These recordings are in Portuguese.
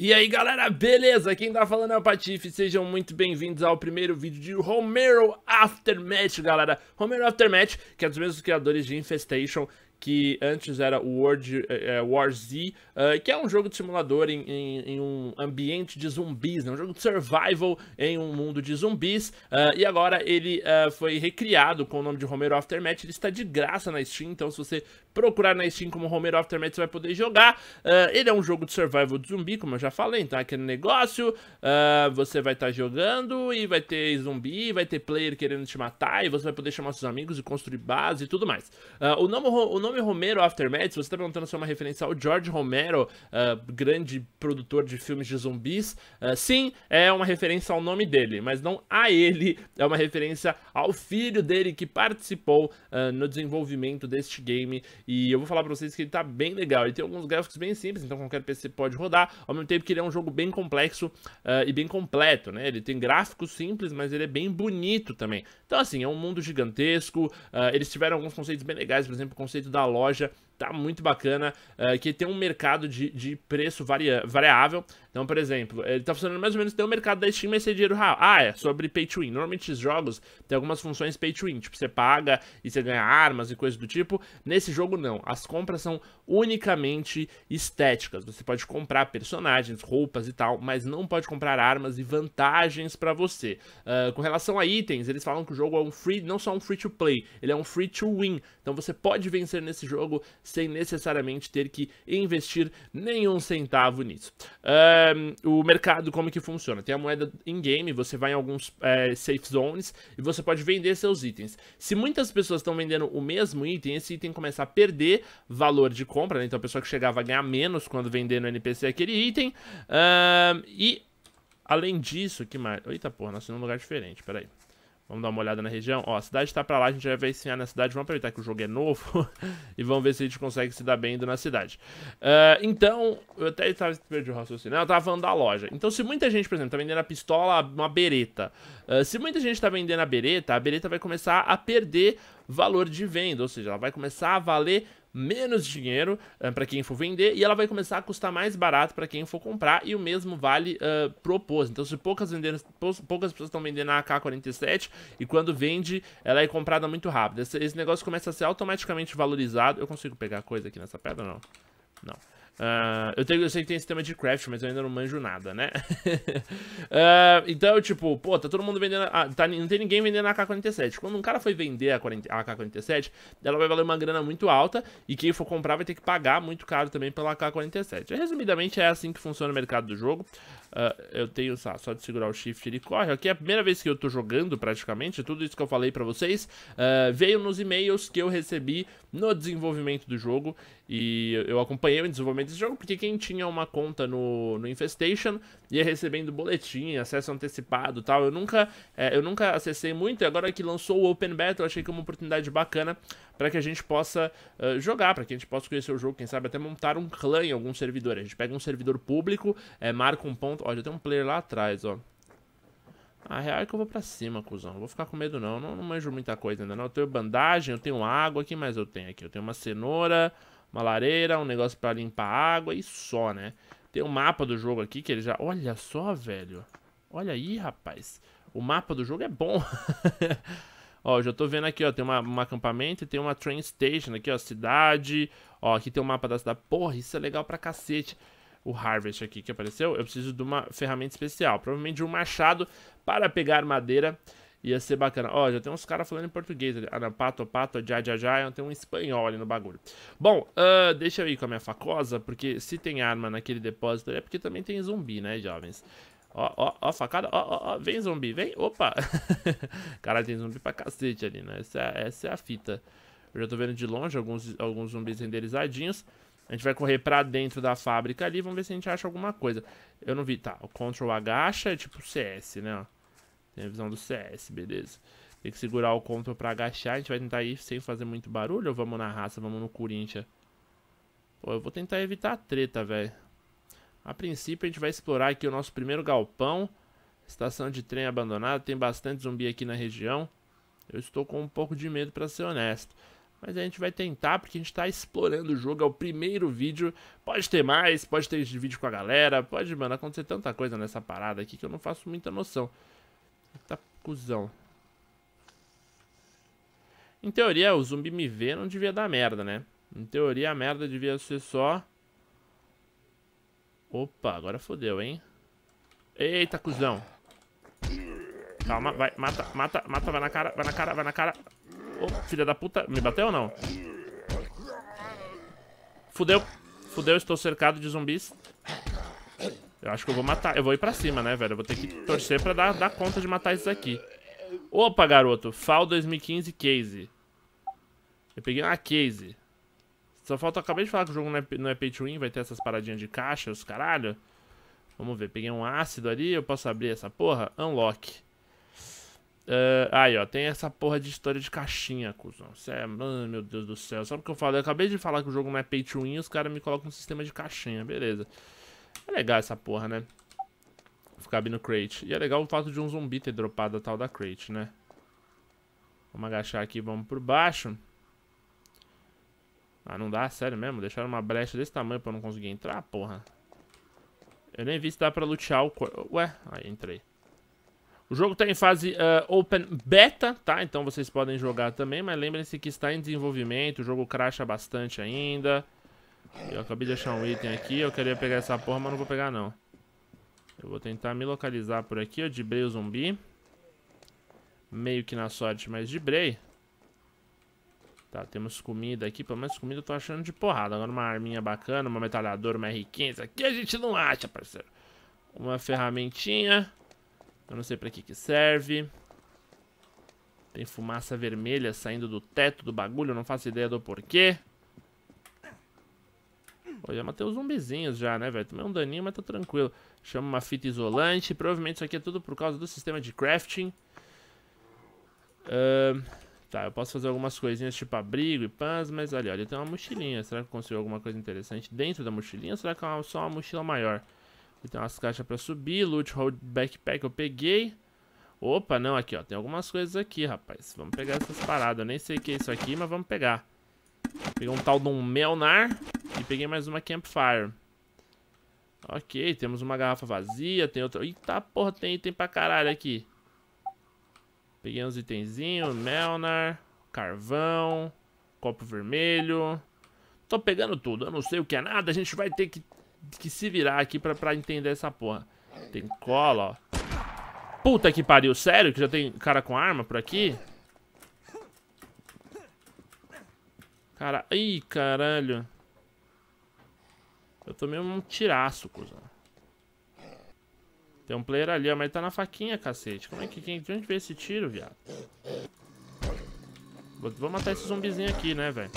E aí galera, beleza? Quem tá falando é o Patife, sejam muito bem-vindos ao primeiro vídeo de Romero Aftermath, galera. Romero Aftermath, que é dos mesmos criadores de Infestation, que antes era World é, é, War Z, uh, que é um jogo de simulador em, em, em um ambiente de zumbis, né? um jogo de survival em um mundo de zumbis, uh, e agora ele uh, foi recriado com o nome de Romero Aftermath, ele está de graça na Steam, então se você procurar na Steam como Romero Aftermath você vai poder jogar, ele é um jogo de survival de zumbi, como eu já falei, então é aquele negócio, você vai estar tá jogando e vai ter zumbi, vai ter player querendo te matar, e você vai poder chamar seus amigos e construir base e tudo mais. o nome, o nome nome Romero Aftermath, se você está perguntando se é uma referência ao George Romero, uh, grande produtor de filmes de zumbis, uh, sim, é uma referência ao nome dele, mas não a ele, é uma referência ao filho dele que participou uh, no desenvolvimento deste game. E eu vou falar para vocês que ele está bem legal. Ele tem alguns gráficos bem simples, então qualquer PC pode rodar, ao mesmo tempo que ele é um jogo bem complexo e bem completo, né? Ele tem gráficos simples, mas ele é bem bonito também. Então, assim, é um mundo gigantesco. eles tiveram alguns conceitos bem legais, por exemplo, o conceito da da loja tá muito bacana, uh, que tem um mercado de, de preço varia, variável. Então, por exemplo, ele tá funcionando mais ou menos tem um mercado da Steam, mas é dinheiro real. Ah, é sobre pay to win. Normalmente jogos tem algumas funções pay to win, tipo, você paga e você ganha armas e coisas do tipo. Nesse jogo, não. As compras são unicamente estéticas. Você pode comprar personagens, roupas e tal, mas não pode comprar armas e vantagens para você. Uh, com relação a itens, eles falam que o jogo é um free, não só um free to play, ele é um free to win. Então você pode vencer nesse jogo sem necessariamente ter que investir nenhum centavo nisso. Um, o mercado, como que funciona? Tem a moeda in-game, você vai em alguns é, safe zones e você pode vender seus itens. Se muitas pessoas estão vendendo o mesmo item, esse item começa a perder valor de compra, né? então a pessoa que chegava a ganhar menos quando vender no NPC aquele item. Um, e, além disso, que mais? Eita porra, em num lugar diferente, peraí. Vamos dar uma olhada na região. Ó, a cidade tá pra lá, a gente vai ensinar é na cidade. Vamos aproveitar que o jogo é novo e vamos ver se a gente consegue se dar bem indo na cidade. Uh, então, eu até estava perdido o raciocínio. Eu tava falando da loja. Então, se muita gente, por exemplo, tá vendendo a pistola, uma bereta. Uh, se muita gente tá vendendo a bereta, a bereta vai começar a perder valor de venda. Ou seja, ela vai começar a valer menos dinheiro uh, ah, para quem for vender e ela vai começar a custar mais barato para quem for comprar e o mesmo vale uh, pro oposto. Então, se poucas, venderam, poucas pessoas estão vendendo a AK-47 e quando vende, ela é comprada muito rápido. Esse, esse, negócio começa a ser automaticamente valorizado. Eu consigo pegar coisa aqui nessa pedra? Não. Não. Uh, eu, tenho, eu sei que tem sistema de craft, mas eu ainda não manjo nada, né? uh, então, tipo, pô, tá todo mundo vendendo. A, tá, não tem ninguém vendendo a AK-47. Quando um cara foi vender a, a AK-47, ela vai valer uma grana muito alta e quem for comprar vai ter que pagar muito caro também pela AK-47. Resumidamente, é assim que funciona o mercado do jogo. Uh, eu tenho só de segurar o shift ele corre. Aqui é a primeira vez que eu tô jogando praticamente, tudo isso que eu falei pra vocês uh, veio nos e-mails que eu recebi no desenvolvimento do jogo e eu acompanhei o desenvolvimento desse jogo porque quem tinha uma conta no, no Infestation ia recebendo boletim, acesso antecipado tal. Eu nunca, é, eu nunca acessei muito e agora que lançou o Open Beta eu achei que é uma oportunidade bacana para que a gente possa uh, jogar, para que a gente possa conhecer o jogo, quem sabe até montar um clã em algum servidor. A gente pega um servidor público, é, marca um ponto. Ó, já tem um player lá atrás, ó. A real é que eu vou pra cima, cuzão. Não vou ficar com medo, não. Não, não manjo muita coisa ainda, não. Eu tenho bandagem, eu tenho água. O que mais eu tenho aqui? Eu tenho uma cenoura, uma lareira, um negócio pra limpar água e só, né? Tem um mapa do jogo aqui que ele já... Olha só, velho. Olha aí, rapaz. O mapa do jogo é bom. Ó, já tô vendo aqui, ó, tem uma, um acampamento e tem uma train station aqui, ó, cidade. Ó, aqui tem o um mapa da cidade. Porra, isso é legal pra cacete. O Harvest aqui que apareceu, eu preciso de uma ferramenta especial. Provavelmente de um machado para pegar madeira. Ia ser bacana. Ó, já tem uns caras falando em português ali. Anapato, ah, pato, já, já, já. Tem um espanhol ali no bagulho. Bom, uh, deixa eu ir com a minha facosa, porque se tem arma naquele depósito é porque também tem zumbi, né, jovens? Ó, ó, ó, facada, ó, ó, ó, vem zumbi, vem, opa! Caralho, tem zumbi pra cacete ali, né? Essa, é, essa é a fita. Eu já tô vendo de longe alguns, alguns zumbis renderizadinhos. A gente vai correr pra dentro da fábrica ali, vamos ver se a gente acha alguma coisa. Eu não vi, tá, o Ctrl agacha é tipo CS, né, Tem a visão do CS, beleza. Tem que segurar o Ctrl pra agachar, a gente vai tentar ir sem fazer muito barulho ou vamos na raça, vamos no Corinthians? Pô, eu vou tentar evitar a treta, velho. A princípio a gente vai explorar aqui o nosso primeiro galpão. Estação de trem abandonada, tem bastante zumbi aqui na região. Eu estou com um pouco de medo, para ser honesto. Mas a gente vai tentar, porque a gente está explorando o jogo. É o primeiro vídeo. Pode ter mais, pode ter vídeo com a galera. Pode, mano, acontecer tanta coisa nessa parada aqui que eu não faço muita noção. Eita tá cuzão. Em teoria, o zumbi me ver não devia dar merda, né? Em teoria, a merda devia ser só Opa, agora fodeu, hein? Eita, cuzão. Calma, vai, mata, mata, mata, vai na cara, vai na cara, vai na cara. Ô, oh, filha da puta, me bateu ou não? Fudeu, fudeu, estou cercado de zumbis. Eu acho que eu vou matar, eu vou ir pra cima, né, velho? Eu vou ter que torcer pra dar, dar conta de matar esses aqui. Opa, garoto, FAL 2015 Case. Eu peguei uma Case. Só falta, acabei de falar que o jogo não é, não é pay to win, vai ter essas paradinhas de caixa, os caralho. Vamos ver, peguei um ácido ali, eu posso abrir essa porra? Unlock. Uh, aí, ó, tem essa porra de história de caixinha, cuzão. Cê é, meu Deus do céu. Sabe o que eu falei? Eu acabei de falar que o jogo não é pay to win, os caras me colocam um sistema de caixinha, beleza. É legal essa porra, né? Vou ficar abrindo crate. E é legal o fato de um zumbi ter dropado a tal da crate, né? Vamos agachar aqui, vamos por baixo. Ah, não dá? Sério mesmo? Deixaram uma brecha desse tamanho pra eu não conseguir entrar? Porra. Eu nem vi se dá pra lutear o... Ué, aí entrei. O jogo está em fase uh, Open Beta, tá? Então vocês podem jogar também, mas lembrem-se que está em desenvolvimento, o jogo crasha bastante ainda. Eu acabei de achar um item aqui, eu queria pegar essa porra, mas não vou pegar não. Eu vou tentar me localizar por aqui, eu dibrei o zumbi. Meio que na sorte, mas dibrei. Tá, temos comida aqui, pelo menos comida eu tô achando de porrada. Agora uma arminha bacana, uma metalhadora, uma R15, aqui a gente não acha, parceiro. Uma ferramentinha, eu não sei pra que que serve. Tem fumaça vermelha saindo do teto do bagulho, eu não faço ideia do porquê. Pô, já matei os zumbizinhos já, né, velho? Tomei um daninho, mas tá tranquilo. Chama uma fita isolante, provavelmente isso aqui é tudo por causa do sistema de crafting. Ahn... Uh... Tá, eu posso fazer algumas coisinhas tipo abrigo e pãs, mas ali, olha, tem uma mochilinha. Será que eu consigo alguma coisa interessante dentro da mochilinha? Ou será que é uma, só uma mochila maior? Ele tem umas caixas pra subir, loot hold backpack eu peguei. Opa, não, aqui, ó, tem algumas coisas aqui, rapaz. Vamos pegar essas paradas, eu nem sei o que é isso aqui, mas vamos pegar. Peguei um tal de um Melnar e peguei mais uma Campfire. Ok, temos uma garrafa vazia, tem outra... Eita porra, tem item pra caralho aqui. Peguei uns itenzinhos, Melnar, carvão, copo vermelho. Tô pegando tudo, eu não sei o que é nada, a gente vai ter que, que se virar aqui pra, pra entender essa porra. Tem cola, ó. Puta que pariu, sério? Que já tem cara com arma por aqui? Cara, ih, caralho. Eu tomei um tiraço, cuzão. Tem um player ali, ó, mas ele tá na faquinha, cacete. Como é que... Quem, de onde veio esse tiro, viado? Vou, vou matar esse zumbizinho aqui, né, velho?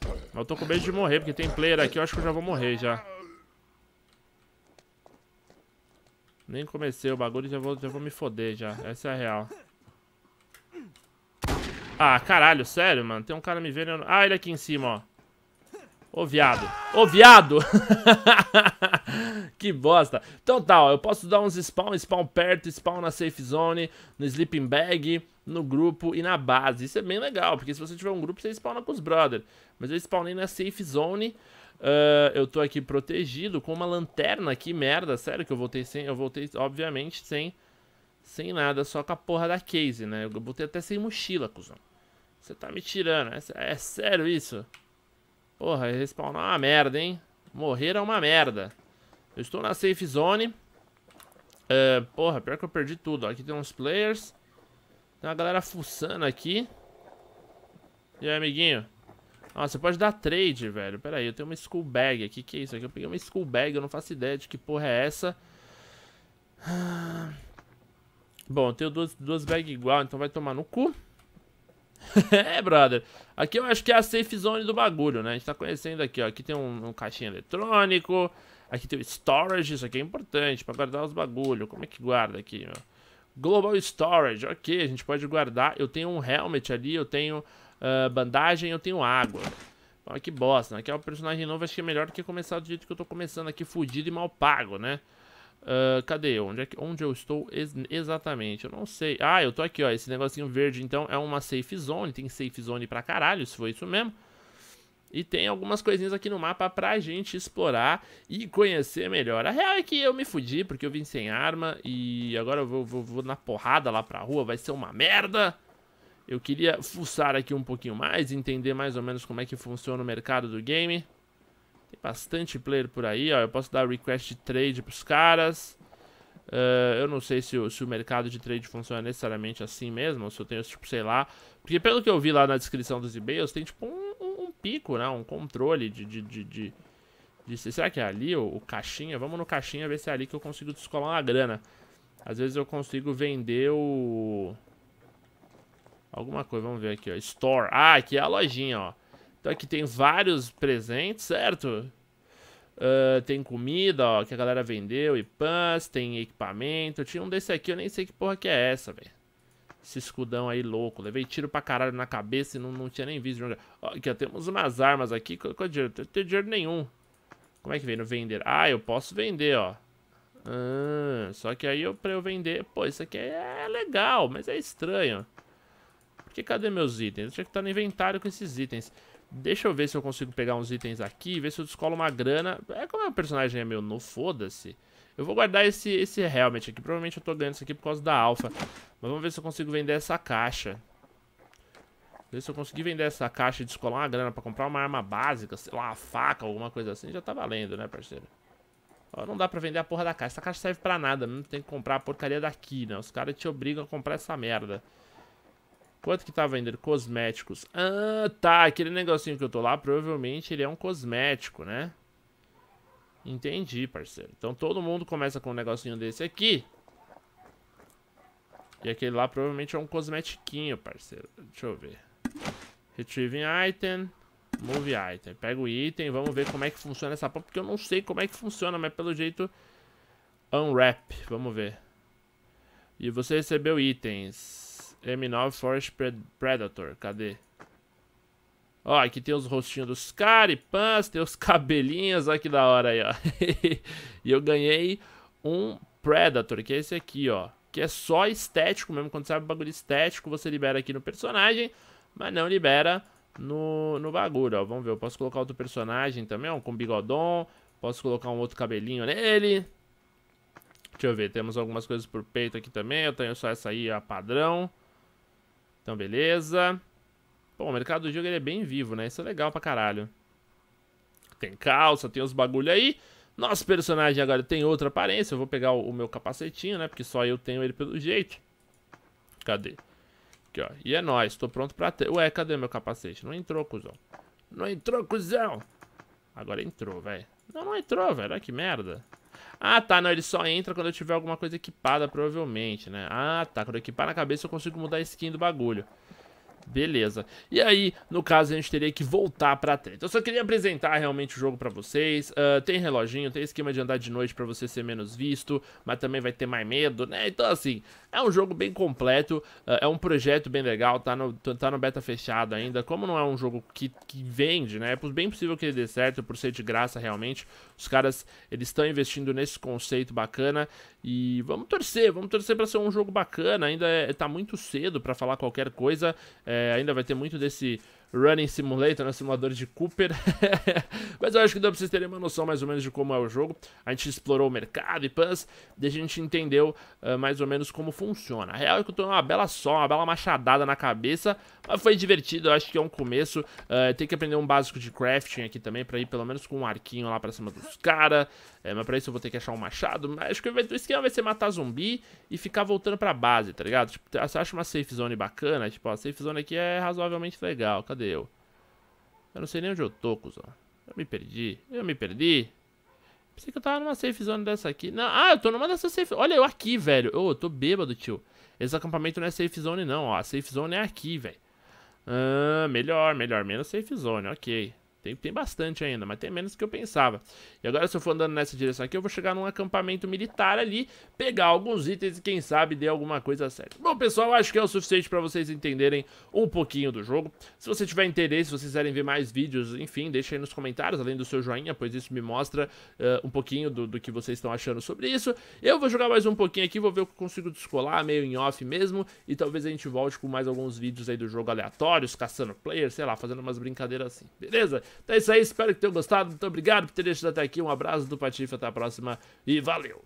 Mas eu tô com medo de morrer, porque tem player aqui. Eu acho que eu já vou morrer, já. Nem comecei o bagulho, já vou, já vou me foder, já. Essa é a real. Ah, caralho, sério, mano? Tem um cara me vendo... Ah, ele aqui em cima, ó. Ô, viado. Ô, viado! que bosta. Então tá, ó, eu posso dar uns spawn, spawn perto, spawn na safe zone, no sleeping bag, no grupo e na base. Isso é bem legal, porque se você tiver um grupo, você spawna com os brother. Mas eu spawnei na safe zone, uh, eu tô aqui protegido com uma lanterna aqui, merda, sério que eu voltei sem, eu voltei obviamente sem, sem nada, só com a porra da case, né? Eu botei até sem mochila, cuzão. Você tá me tirando, é, é sério isso? Porra, respawnar é uma merda, hein? Morrer é uma merda. Eu estou na safe zone. É, porra, pior que eu perdi tudo. Aqui tem uns players. Tem uma galera fuçando aqui. E aí, amiguinho? Ah, você pode dar trade, velho. Pera aí, eu tenho uma school bag aqui. Que é isso aqui? Eu peguei uma school bag, eu não faço ideia de que porra é essa. Bom, eu tenho duas, duas bags igual, então vai tomar no cu. é, brother. Aqui eu acho que é a safe zone do bagulho, né? A gente tá conhecendo aqui, ó. Aqui tem um, um caixinha eletrônico. Aqui tem o storage, isso aqui é importante para guardar os bagulho. Como é que guarda aqui, meu? Global storage, ok, a gente pode guardar. Eu tenho um helmet ali, eu tenho uh, bandagem, eu tenho água. Olha que bosta, né? Aqui é um personagem novo, acho que é melhor do que começar do jeito que eu tô começando aqui, fudido e mal pago, né? Uh, cadê Onde, é que, onde eu estou ex exatamente? Eu não sei. Ah, eu tô aqui, ó. Esse negocinho verde, então, é uma safe zone. Tem safe zone pra caralho, se foi isso mesmo. E tem algumas coisinhas aqui no mapa pra gente explorar e conhecer melhor. A real é que eu me fudi porque eu vim sem arma e agora eu vou, vou, vou na porrada lá pra rua, vai ser uma merda. Eu queria fuçar aqui um pouquinho mais, entender mais ou menos como é que funciona o mercado do game. Tem bastante player por aí, ó. Eu posso dar request trade pros caras. Uh, eu não sei se o, se o, mercado de trade funciona necessariamente assim mesmo, ou se eu tenho, tipo, sei lá. Porque pelo que eu vi lá na descrição dos e-mails, tem tipo um pico, né? Um controle de... de, de, de, de será que é ali o, o caixinha? Vamos no caixinha ver se é ali que eu consigo descolar uma grana. Às vezes eu consigo vender o... Alguma coisa, vamos ver aqui, ó. Store. Ah, aqui é a lojinha, ó. Então aqui tem vários presentes, certo? Uh, tem comida, ó, que a galera vendeu e pãs, tem equipamento. Tinha um desse aqui, eu nem sei que porra que é essa, velho esse escudão aí louco. Levei tiro pra caralho na cabeça e não, não tinha nem visto. Ó, aqui, ó, temos umas armas aqui. Qual, qual é dinheiro? Não tenho dinheiro nenhum. Como é que vem no Vender? Ah, eu posso vender, ó. Ah, só que aí eu, pra eu vender... Pô, isso aqui é legal, mas é estranho. Por que cadê meus itens? Eu tinha que estar tá no inventário com esses itens. Deixa eu ver se eu consigo pegar uns itens aqui, ver se eu descolo uma grana. É como é o personagem é meu, não foda-se. Eu vou guardar esse, esse helmet aqui. Provavelmente eu tô ganhando isso aqui por causa da alfa. Mas vamos ver se eu consigo vender essa caixa. Ver se eu conseguir vender essa caixa e descolar uma grana pra comprar uma arma básica, sei lá, uma faca, alguma coisa assim, já tá valendo, né, parceiro? Ó, não dá pra vender a porra da caixa. Essa caixa serve pra nada, não tem que comprar a porcaria daqui, né? Os caras te obrigam a comprar essa merda. Quanto que tá vendendo? Cosméticos. Ah, tá. Aquele negocinho que eu tô lá, provavelmente ele é um cosmético, né? Entendi, parceiro. Então todo mundo começa com um negocinho desse aqui. E aquele lá provavelmente é um cosmetiquinho, parceiro. Deixa eu ver. Retrieving item. Move item. Pega o item, vamos ver como é que funciona essa porra. Porque eu não sei como é que funciona, mas pelo jeito... Unwrap, vamos ver. E você recebeu itens. M9 Forest Predator, cadê? Ó, aqui tem os rostinhos dos caripãs, tem os cabelinhos, olha que da hora aí, ó. e eu ganhei um Predator, que é esse aqui, ó. Que é só estético mesmo, quando você abre o bagulho estético, você libera aqui no personagem, mas não libera no, no bagulho, ó. Vamos ver, eu posso colocar outro personagem também, ó, com bigodon, posso colocar um outro cabelinho nele. Deixa eu ver, temos algumas coisas por peito aqui também, eu tenho só essa aí, a padrão. Então, beleza. Bom, o mercado do jogo ele é bem vivo, né? Isso é legal pra caralho. Tem calça, tem os bagulho aí. Nosso personagem agora tem outra aparência. Eu vou pegar o, o meu capacetinho, né? Porque só eu tenho ele pelo jeito. Cadê? Aqui, ó. E é nóis, tô pronto pra ter... Ué, cadê meu capacete? Não entrou, cuzão. Não entrou, cuzão! Agora entrou, velho. Não, não entrou, velho. Olha que merda. Ah, tá. Não, ele só entra quando eu tiver alguma coisa equipada, provavelmente, né? Ah, tá. Quando eu equipar na cabeça, eu consigo mudar a skin do bagulho. Beleza. E aí, no caso, a gente teria que voltar pra treta. Eu só queria apresentar realmente o jogo pra vocês. Uh, tem reloginho, tem esquema de andar de noite pra você ser menos visto, mas também vai ter mais medo, né? Então, assim, é um jogo bem completo, uh, é um projeto bem legal, tá no, tá no beta fechado ainda. Como não é um jogo que, que vende, né? É bem possível que ele dê certo, por ser de graça realmente. Os caras, eles estão investindo nesse conceito bacana e vamos torcer, vamos torcer pra ser um jogo bacana. Ainda é, tá muito cedo pra falar qualquer coisa, é, é, ainda vai ter muito desse Running Simulator, né, simulador de Cooper. Mas eu acho que dá pra vocês terem uma noção mais ou menos de como é o jogo. A gente explorou o mercado e pãs, e a gente entendeu uh, mais ou menos como funciona. A real é que eu tô uma bela só, uma bela machadada na cabeça, mas foi divertido, eu acho que é um começo. Uh, tem que aprender um básico de crafting aqui também, pra ir pelo menos com um arquinho lá pra cima dos caras. É, mas pra isso eu vou ter que achar um machado. Mas acho que o esquema vai ser matar zumbi e ficar voltando pra base, tá ligado? Tipo, você acha uma safe zone bacana, tipo, a safe zone aqui é razoavelmente legal. Cadê Cadê eu? Eu não sei nem onde eu tô, cuzão. Eu me perdi. Eu me perdi. Pensei que eu tava numa safe zone dessa aqui. Não, ah, eu tô numa dessa safe Olha eu aqui, velho. Ô, oh, eu tô bêbado, tio. Esse acampamento não é safe zone, não. Ó, a safe zone é aqui, velho. Ah, melhor, melhor. Menos safe zone, ok. Tem, tem bastante ainda, mas tem menos do que eu pensava. E agora, se eu for andando nessa direção aqui, eu vou chegar num acampamento militar ali, pegar alguns itens e quem sabe dê alguma coisa certa. Bom, pessoal, acho que é o suficiente para vocês entenderem um pouquinho do jogo. Se você tiver interesse, se vocês quiserem ver mais vídeos, enfim, deixa aí nos comentários, além do seu joinha, pois isso me mostra uh, um pouquinho do, do que vocês estão achando sobre isso. Eu vou jogar mais um pouquinho aqui, vou ver o que eu consigo descolar, meio em off mesmo, e talvez a gente volte com mais alguns vídeos aí do jogo aleatórios, caçando players, sei lá, fazendo umas brincadeiras assim, beleza? Então é isso aí, espero que tenham gostado. Muito obrigado por ter deixado até aqui. Um abraço do Patife, até a próxima e valeu!